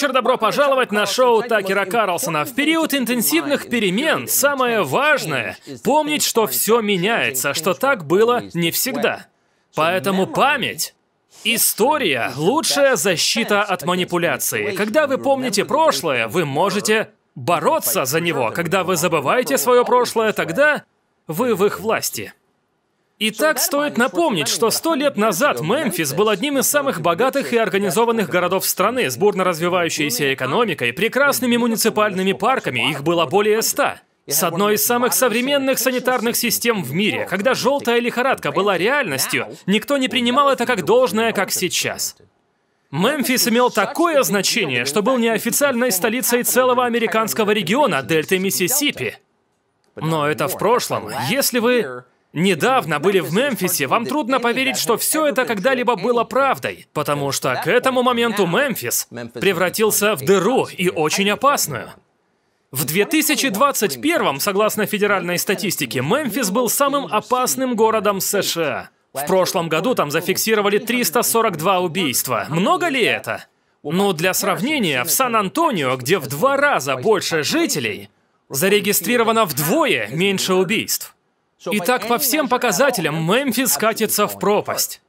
вечер, добро пожаловать на шоу Такера Карлсона. В период интенсивных перемен самое важное — помнить, что все меняется, что так было не всегда. Поэтому память История – лучшая защита от манипуляции. Когда вы помните прошлое, вы можете бороться за него. Когда вы забываете свое прошлое, тогда вы в их власти. Итак, стоит напомнить, что сто лет назад Мемфис был одним из самых богатых и организованных городов страны с бурно развивающейся экономикой, прекрасными муниципальными парками, их было более ста. С одной из самых современных санитарных систем в мире, когда желтая лихорадка была реальностью, никто не принимал это как должное, как сейчас. Мемфис имел такое значение, что был неофициальной столицей целого американского региона, дельты Миссисипи. Но это в прошлом. Если вы недавно были в Мемфисе, вам трудно поверить, что все это когда-либо было правдой, потому что к этому моменту Мемфис превратился в дыру и очень опасную. В 2021, согласно федеральной статистике, Мемфис был самым опасным городом США. В прошлом году там зафиксировали 342 убийства. Много ли это? Но ну, для сравнения, в Сан-Антонио, где в два раза больше жителей, зарегистрировано вдвое меньше убийств. Итак, по всем показателям Мемфис катится в пропасть.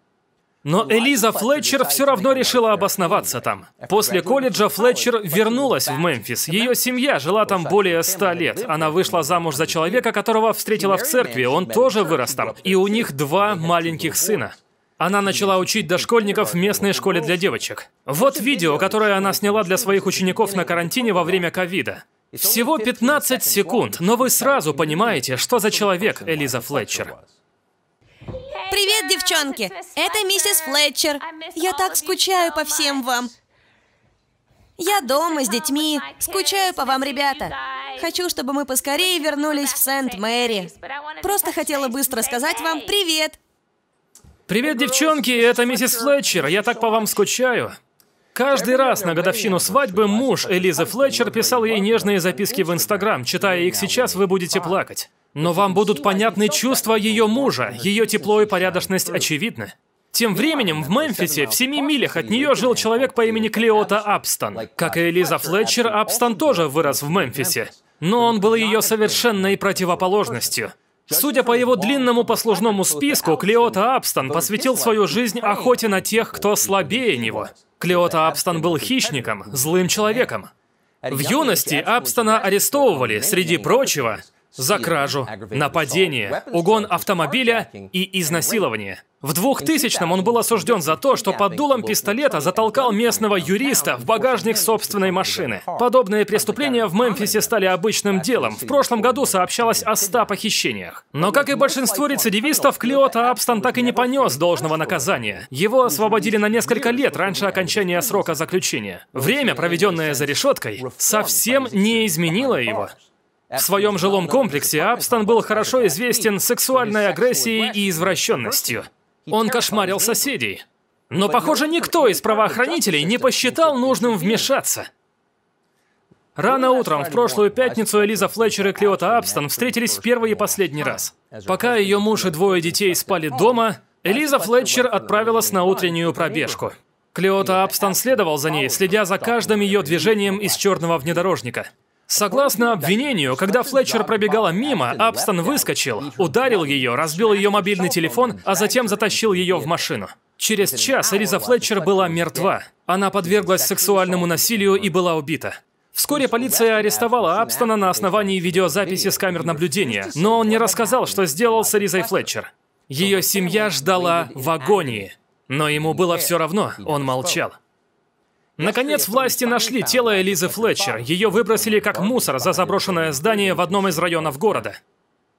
Но ну, а Элиза типа, Флетчер все равно решила обосноваться там. После колледжа Флетчер типа, вернулась в Мемфис. Ее семья жила там более ста лет. Она вышла замуж за человека, которого встретила в церкви. Он тоже вырос там. И у них два маленьких сына. Она начала учить дошкольников в местной школе для девочек. Вот видео, которое она сняла для своих учеников на карантине во время ковида. Всего 15 секунд, но вы сразу понимаете, что за человек Элиза Флетчер. Привет, девчонки! Это миссис Флетчер. Я так скучаю по всем вам. Я дома с детьми. Скучаю по вам, ребята. Хочу, чтобы мы поскорее вернулись в Сент-Мэри. Просто хотела быстро сказать вам привет. Привет, девчонки! Это миссис Флетчер. Я так по вам скучаю. Каждый раз на годовщину свадьбы муж Элизы Флетчер писал ей нежные записки в Инстаграм. Читая их сейчас, вы будете плакать. Но вам будут понятны чувства ее мужа. Ее тепло и порядочность очевидны. Тем временем в Мемфисе, в семи милях от нее, жил человек по имени Клеота Апстон. Как и Элиза Флетчер, Апстон тоже вырос в Мемфисе. Но он был ее совершенной противоположностью. Судя по его длинному послужному списку, Клеота Абстон посвятил свою жизнь охоте на тех, кто слабее него. Клеота Абстон был хищником, злым человеком. В юности Абстона арестовывали, среди прочего, за кражу, нападение, угон автомобиля и изнасилование. В 2000-м он был осужден за то, что под дулом пистолета затолкал местного юриста в багажник собственной машины. Подобные преступления в Мемфисе стали обычным делом. В прошлом году сообщалось о 100 похищениях. Но, как и большинство рецидивистов, Клиота Абстон так и не понес должного наказания. Его освободили на несколько лет раньше окончания срока заключения. Время, проведенное за решеткой, совсем не изменило его. В своем жилом комплексе Абстон был хорошо известен сексуальной агрессией и извращенностью. Он кошмарил соседей. Но, похоже, никто из правоохранителей не посчитал нужным вмешаться. Рано утром в прошлую пятницу Элиза Флетчер и Клеота Абстон встретились в первый и последний раз. Пока ее муж и двое детей спали дома, Элиза Флетчер отправилась на утреннюю пробежку. Клеота Абстон следовал за ней, следя за каждым ее движением из черного внедорожника. Согласно обвинению, когда Флетчер пробегала мимо, Абстон выскочил, ударил ее, разбил ее мобильный телефон, а затем затащил ее в машину. Через час Элиза а, Флетчер была мертва. Она подверглась сексуальному насилию и была убита. Вскоре полиция арестовала Абстона на основании видеозаписи с камер наблюдения, но он не рассказал, что сделал с Элизой Флетчер. Ее семья ждала в агонии, но ему было все равно, он молчал. Наконец, власти нашли тело Элизы Флетчер. Ее выбросили как мусор за заброшенное здание в одном из районов города.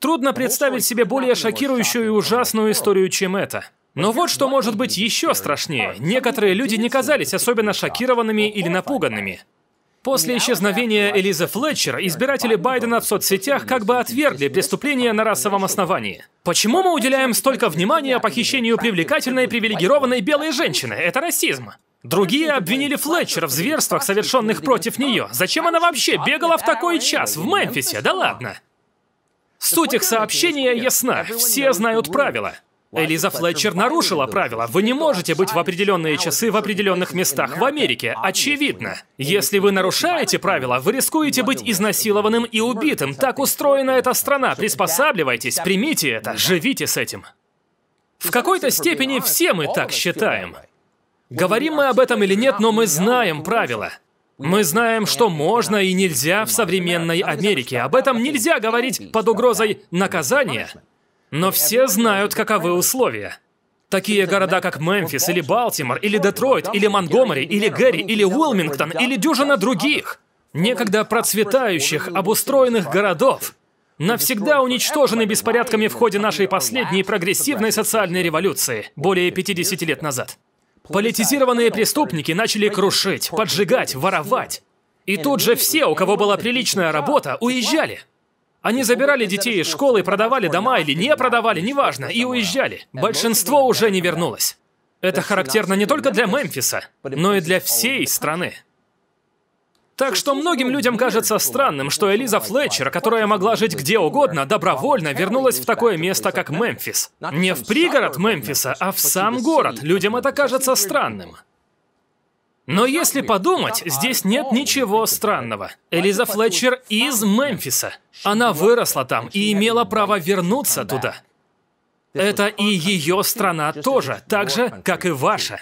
Трудно представить себе более шокирующую и ужасную историю, чем это. Но вот что может быть еще страшнее. Некоторые люди не казались особенно шокированными или напуганными. После исчезновения Элизы Флетчер избиратели Байдена в соцсетях как бы отвергли преступление на расовом основании. Почему мы уделяем столько внимания похищению привлекательной, привилегированной белой женщины? Это расизм. Другие обвинили Флетчера в зверствах, совершенных против нее. Зачем она вообще бегала в такой час в Мемфисе? Да ладно. Суть их сообщения ясна. Все знают правила. Элиза Флетчер нарушила правила. Вы не можете быть в определенные часы в определенных местах в Америке. Очевидно. Если вы нарушаете правила, вы рискуете быть изнасилованным и убитым. Так устроена эта страна. Приспосабливайтесь, примите это, живите с этим. В какой-то степени все мы так считаем. Говорим мы об этом или нет, но мы знаем правила. Мы знаем, что можно и нельзя в современной Америке. Об этом нельзя говорить под угрозой наказания. Но все знают, каковы условия. Такие города, как Мемфис, или Балтимор, или Детройт, или Монгомери, или Гэри, или Уилмингтон, или дюжина других, некогда процветающих, обустроенных городов, навсегда уничтожены беспорядками в ходе нашей последней прогрессивной социальной революции более 50 лет назад. Политизированные преступники начали крушить, поджигать, воровать. И тут же все, у кого была приличная работа, уезжали. Они забирали детей из школы, продавали дома или не продавали, неважно, и уезжали. Большинство уже не вернулось. Это характерно не только для Мемфиса, но и для всей страны. Так что многим людям кажется странным, что Элиза Флетчер, которая могла жить где угодно, добровольно вернулась в такое место, как Мемфис. Не в пригород Мемфиса, а в сам город. Людям это кажется странным. Но если подумать, здесь нет ничего странного. Элиза Флетчер из Мемфиса. Она выросла там и имела право вернуться туда. Это и ее страна тоже, так же, как и ваша.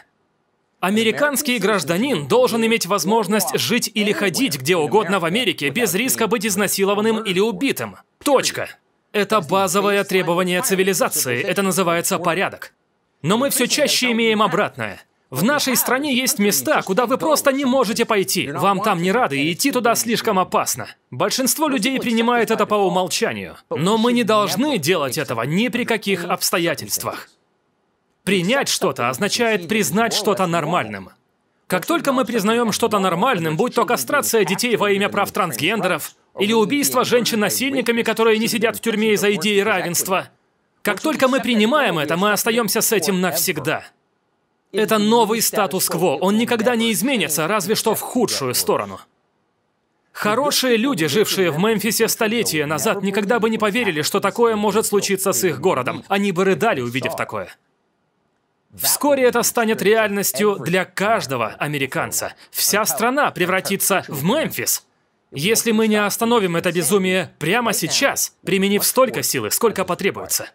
Американский гражданин должен иметь возможность жить или ходить где угодно в Америке без риска быть изнасилованным или убитым. Точка. Это базовое требование цивилизации, это называется порядок. Но мы все чаще имеем обратное. В нашей стране есть места, куда вы просто не можете пойти. Вам там не рады, и идти туда слишком опасно. Большинство ну, людей принимает это по умолчанию. Но мы не должны делать этого ни при каких обстоятельствах. Принять что-то означает признать что-то нормальным. Как только мы признаем что-то нормальным, будь то кастрация детей во имя прав трансгендеров, или убийство женщин-насильниками, которые не сидят в тюрьме из-за идеи равенства, как только мы принимаем это, мы остаемся с этим навсегда. Это новый статус-кво, он никогда не изменится, разве что в худшую сторону. Хорошие люди, жившие в Мемфисе столетия назад, никогда бы не поверили, что такое может случиться с их городом. Они бы рыдали, увидев такое. Вскоре это станет реальностью для каждого американца. Вся страна превратится в Мемфис. Если мы не остановим это безумие прямо сейчас, применив столько силы, сколько потребуется.